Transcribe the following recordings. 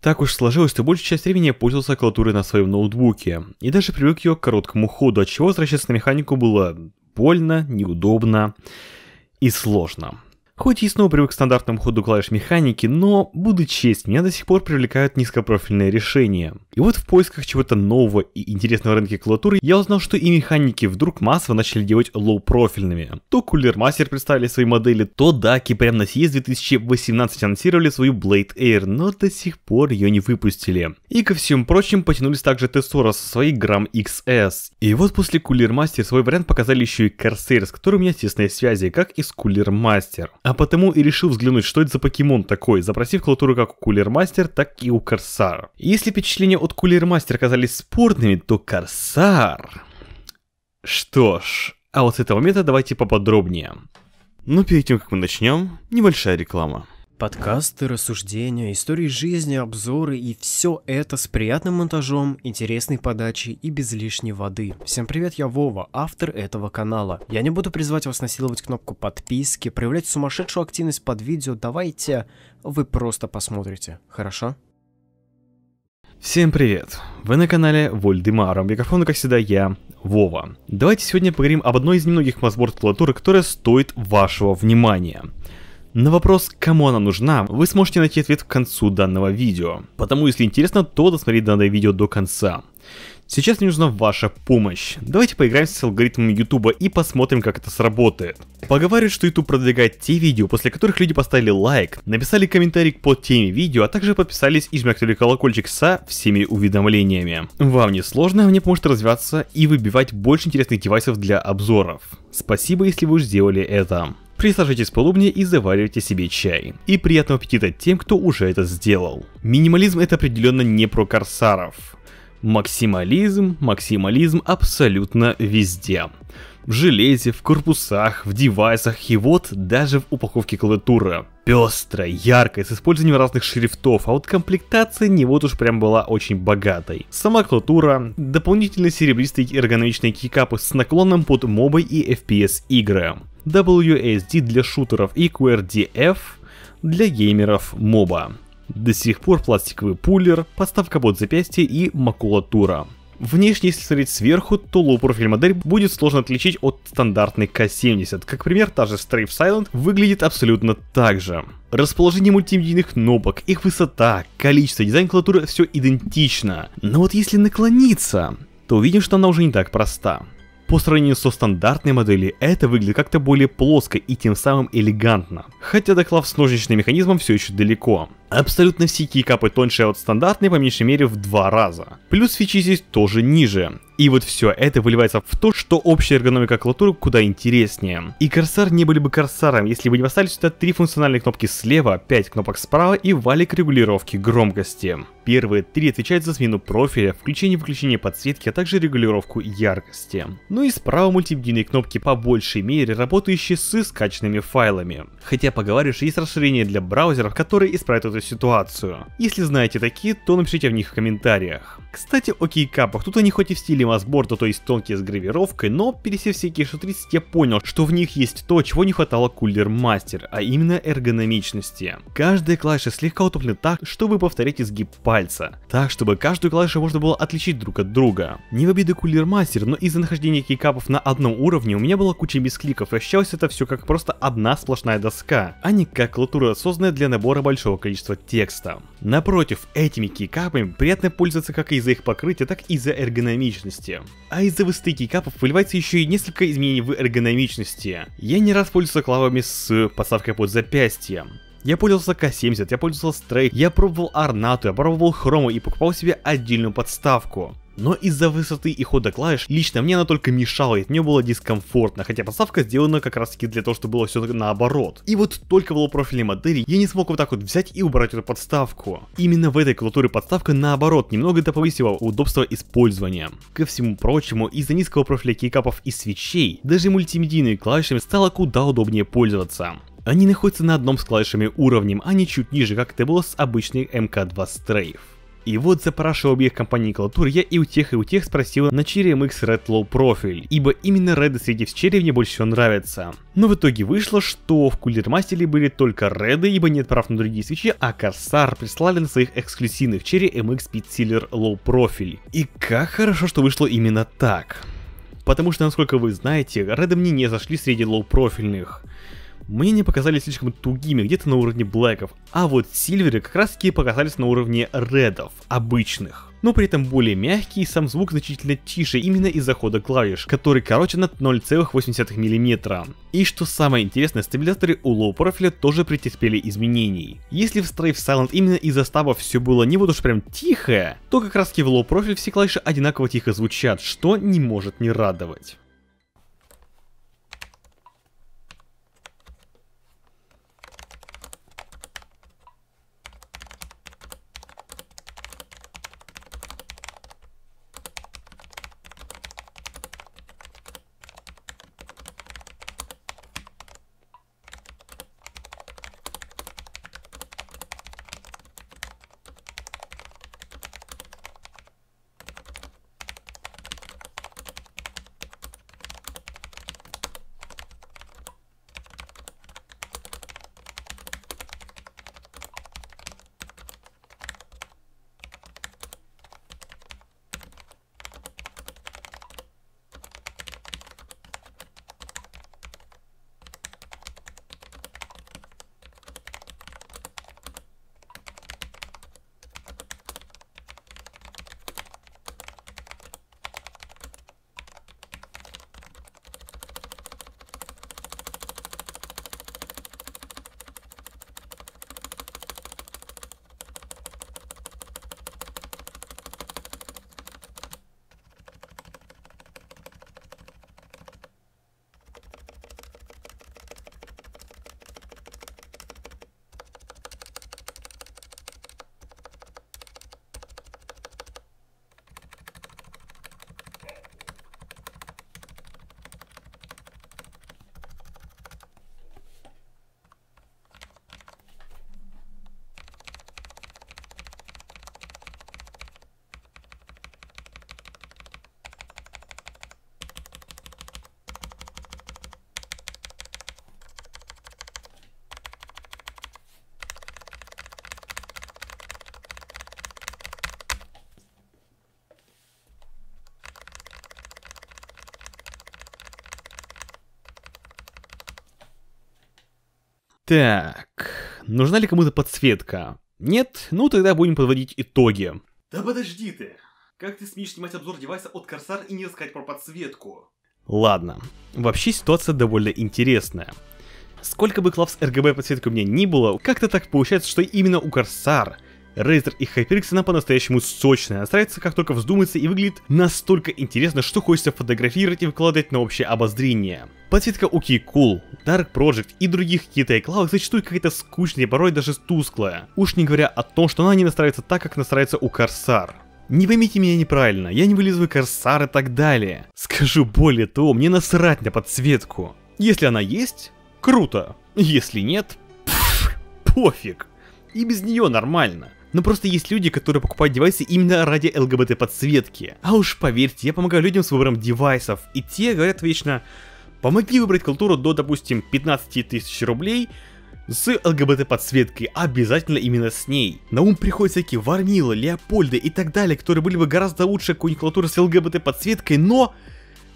Так уж сложилось, что большую часть времени я пользовался клавиатурой на своем ноутбуке, и даже привык ее к короткому ходу, отчего возвращаться на механику было больно, неудобно и сложно. Хоть и снова привык к стандартному ходу клавиш механики, но, буду честь, меня до сих пор привлекают низкопрофильные решения. И вот в поисках чего-то нового и интересного в рынке клавиатуры я узнал, что и механики вдруг массово начали делать лоу-профильными. То Cooler Master представили свои модели, то Даки прямо на CES 2018 анонсировали свою Blade Air, но до сих пор ее не выпустили. И ко всем прочим потянулись также Tessora со своей Gram XS. И вот после Cooler Master свой вариант показали еще и Corsair, с которым у меня тесные связи, как и с Cooler Master а потому и решил взглянуть, что это за покемон такой, запросив клавиатуру как у Кулермастер, так и у Корсара. Если впечатления от Кулермастер оказались спорными, то Корсар... Что ж, а вот с этого момента давайте поподробнее. Но ну, перед тем, как мы начнем, небольшая реклама. Подкасты, рассуждения, истории жизни, обзоры и все это с приятным монтажом, интересной подачей и без лишней воды. Всем привет, я Вова, автор этого канала. Я не буду призывать вас насиловать кнопку подписки, проявлять сумасшедшую активность под видео, давайте вы просто посмотрите, хорошо? Всем привет! Вы на канале Вольдемара. Микрофон, как всегда, я, Вова. Давайте сегодня поговорим об одной из немногих мозборд клавиатуры, которая стоит вашего внимания – на вопрос, кому она нужна, вы сможете найти ответ к концу данного видео. Потому если интересно, то досмотреть данное видео до конца. Сейчас мне нужна ваша помощь. Давайте поиграем с алгоритмом YouTube и посмотрим, как это сработает. Поговаривают, что YouTube продвигает те видео, после которых люди поставили лайк, написали комментарий под теми видео, а также подписались и жмякнули колокольчик со всеми уведомлениями. Вам не сложно, мне поможет развиваться и выбивать больше интересных девайсов для обзоров. Спасибо, если вы уже сделали это присаживайтесь поудобнее и заваривайте себе чай. И приятного аппетита тем, кто уже это сделал. Минимализм это определенно не про корсаров. Максимализм, максимализм абсолютно везде. В железе, в корпусах, в девайсах и вот даже в упаковке клавиатуры. Пестрая, яркая, с использованием разных шрифтов, а вот комплектация не вот уж прям была очень богатой. Сама клавиатура, дополнительно серебристые эргономичные кикапы с наклоном под мобы и FPS игры. WASD для шутеров и QRDF для геймеров моба. До сих пор пластиковый пуллер, подставка под запястье и макулатура. Внешне, если смотреть сверху, то лоу-профиль модель будет сложно отличить от стандартной К-70. Как пример, та же Strafe Silent выглядит абсолютно так же. Расположение мультимедийных кнопок, их высота, количество, дизайн клавиатуры все идентично. Но вот если наклониться, то увидим, что она уже не так проста. По сравнению со стандартной моделью, это выглядит как-то более плоско и тем самым элегантно. Хотя доклав с ножничным механизмом все еще далеко. Абсолютно все кейкапы тоньше от стандартной по меньшей мере в два раза. Плюс фичи здесь тоже ниже. И вот все это выливается в то, что общая эргономика клавиатуры куда интереснее. И Корсар не были бы Корсаром, если бы не поставили сюда три функциональные кнопки слева, 5 кнопок справа и валик регулировки громкости. Первые три отвечают за смену профиля, включение и выключение подсветки, а также регулировку яркости. Ну и справа мультимедийные кнопки по большей мере работающие с скачанными файлами. Хотя поговоришь, есть расширение для браузеров, которые исправят эту ситуацию. Если знаете такие, то напишите в них в комментариях. Кстати, о кейкапах, тут они хоть и в стиле мазборта, то есть тонкие с гравировкой, но пересев все Кеша 30 я понял, что в них есть то, чего не хватало Кулер Мастер, а именно эргономичности. Каждая клавиша слегка утоплена так, чтобы повторять изгиб пальца, так чтобы каждую клавишу можно было отличить друг от друга. Не в обиду Кулер Мастер, но из-за нахождения кейкапов на одном уровне у меня была куча бескликов, и ощущалось это все как просто одна сплошная доска, а не как клатура, созданная для набора большого количества текста. Напротив, этими кейкапами приятно пользоваться как из-за их покрытия, так и из-за эргономичности безопасности. А из-за высоты кикапов выливается еще и несколько изменений в эргономичности. Я не раз пользовался клавами с подставкой под запястье. Я пользовался К-70, я пользовался Стрейк, я пробовал Арнату, я пробовал Хрому и покупал себе отдельную подставку. Но из-за высоты и хода клавиш, лично мне она только мешала, и мне было дискомфортно, хотя поставка сделана как раз таки для того, чтобы было все наоборот. И вот только в лоу-профильной модели я не смог вот так вот взять и убрать эту подставку. Именно в этой клавиатуре подставка наоборот, немного это повысила удобство использования. Ко всему прочему, из-за низкого профиля кейкапов и свечей, даже мультимедийными клавишами стало куда удобнее пользоваться. Они находятся на одном с клавишами уровнем, а не чуть ниже, как это было с обычной МК-2 Strafe. И вот за парашу обеих компаний клавиатур я и у тех, и у тех спросил на CheriMX Red Low профиль, ибо именно Red среди черри мне больше всего нравится. Но в итоге вышло, что в Cooler Мастере были только Реды, ибо нет прав на другие свечи, а Corsair прислали на своих эксклюзивных черри MX Speed Low профиль. И как хорошо, что вышло именно так. Потому что, насколько вы знаете, Реды мне не зашли среди лоу-профильных мне не показались слишком тугими, где-то на уровне блэков, а вот сильверы как раз таки показались на уровне редов, обычных но при этом более мягкий, сам звук значительно тише именно из-за хода клавиш, который короче на 0,8 мм. И что самое интересное, стабилизаторы у лоу профиля тоже претерпели изменений. Если в Strafe Silent именно из-за стаба все было не вот уж прям тихое, то как раз таки в лоу профиль все клавиши одинаково тихо звучат, что не может не радовать. Так, нужна ли кому-то подсветка? Нет? Ну тогда будем подводить итоги. Да подожди ты! Как ты смеешь снимать обзор девайса от Corsair и не рассказать про подсветку? Ладно. Вообще ситуация довольно интересная. Сколько бы клав с RGB подсветки у меня ни было, как-то так получается, что именно у Corsair – Рейзер и Хайперикс она по-настоящему сочная, она как только вздумается и выглядит настолько интересно, что хочется фотографировать и выкладывать на общее обозрение. Подсветка OK Cool, Dark Project и других китай клавок зачастую какая-то скучная, порой даже тусклая. Уж не говоря о том, что она не настраивается так, как настраивается у Corsair. Не поймите меня неправильно, я не вылизываю корсар и так далее. Скажу более того, мне насрать на подсветку. Если она есть, круто. Если нет, пфф, пофиг. И без нее нормально. Но ну, просто есть люди, которые покупают девайсы именно ради ЛГБТ-подсветки. А уж поверьте, я помогаю людям с выбором девайсов, и те говорят вечно, помоги выбрать культуру до, допустим, 15 тысяч рублей, с ЛГБТ-подсветкой, обязательно именно с ней. На ум приходят всякие Вармилы, Леопольды и так далее, которые были бы гораздо лучше кунклатуры с ЛГБТ-подсветкой, но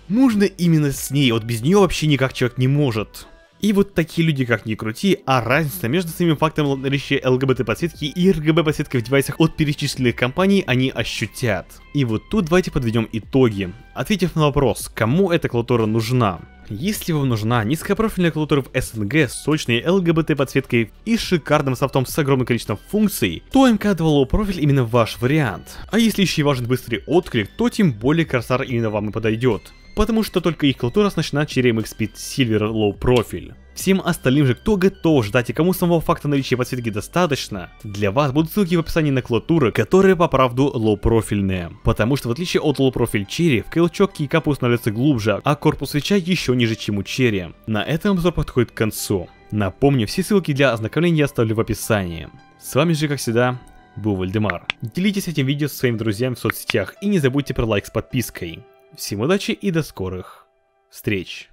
нужно именно с ней, вот без нее вообще никак человек не может. И вот такие люди, как ни крути, а разница между самим фактом наличия ЛГБТ-подсветки и ргб подсветки в девайсах от перечисленных компаний они ощутят. И вот тут давайте подведем итоги, ответив на вопрос, кому эта клавиатура нужна. Если вам нужна низкопрофильная клавиатура в СНГ с сочной ЛГБТ-подсветкой и шикарным софтом с огромным количеством функций, то МК 2 Low профиль именно ваш вариант. А если еще и важен быстрый отклик, то тем более Corsair именно вам и подойдет потому что только их клатура оснащена MX Speed Silver Low Profile. Всем остальным же, кто готов ждать и кому самого факта наличия подсветки достаточно, для вас будут ссылки в описании на клатуры, которые по правду лоу-профильные. Потому что в отличие от лоу-профиль черри, в кейлчок кейкапы устанавливаются глубже, а корпус свеча еще ниже, чем у черри. На этом обзор подходит к концу. Напомню, все ссылки для ознакомления я оставлю в описании. С вами же, как всегда, был Вальдемар. Делитесь этим видео со своими друзьями в соцсетях и не забудьте про лайк с подпиской. Всем удачи и до скорых встреч!